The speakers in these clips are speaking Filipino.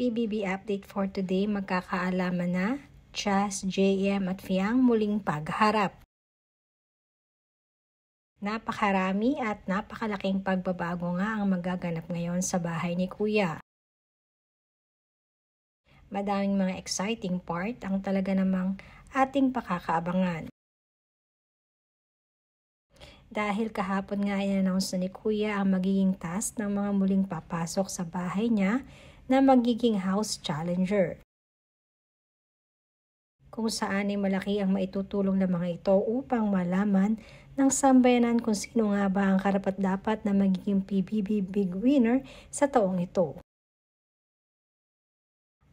PBB update for today, magkakaalaman na Chas, JM at Fiang muling pagharap. Napakarami at napakalaking pagbabago nga ang magaganap ngayon sa bahay ni Kuya. Madaming mga exciting part ang talaga namang ating pakakaabangan. Dahil kahapon nga ay announce na ni Kuya ang magiging task ng mga muling papasok sa bahay niya na magiging House Challenger. Kung saan ay malaki ang maitutulong ng mga ito upang malaman ng sambayanan kung sino nga ba ang karapat-dapat na magiging PBB Big Winner sa taong ito.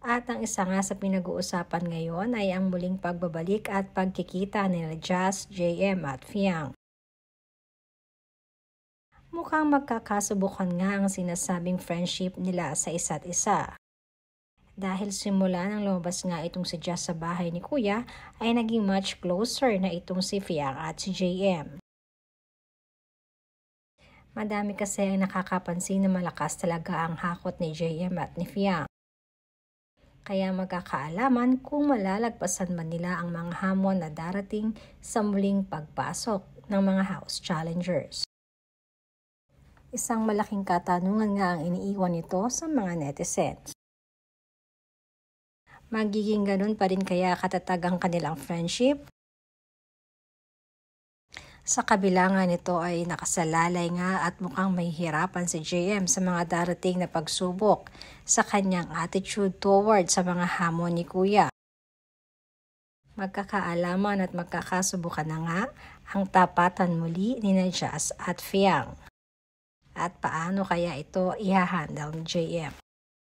At ang isa nga sa pinag-uusapan ngayon ay ang muling pagbabalik at pagkikita nila Jazz, JM at Fiang mukhang magkakasubukan nga ang sinasabing friendship nila sa isa't isa. Dahil simula nang lumabas nga itong si Jess sa bahay ni Kuya, ay naging much closer na itong si Fiara at si JM. Madami kasi ang nakakapansin na malakas talaga ang hakot ni JM at ni Fiang. Kaya magkakaalaman kung malalagpasan man nila ang mga hamon na darating sa muling pagpasok ng mga house challengers. Isang malaking katanungan nga ang iniiwan nito sa mga netizens. Magiging ganun pa rin kaya katatag ang kanilang friendship? Sa kabila nga nito ay nakasalalay nga at mukhang may hirapan si JM sa mga darating na pagsubok sa kanyang attitude toward sa mga hamon ni Kuya. Magkakaalaman at magkakasubukan na nga ang tapatan muli ni Najas at Fiang at paano kaya ito ihahandle ni JM.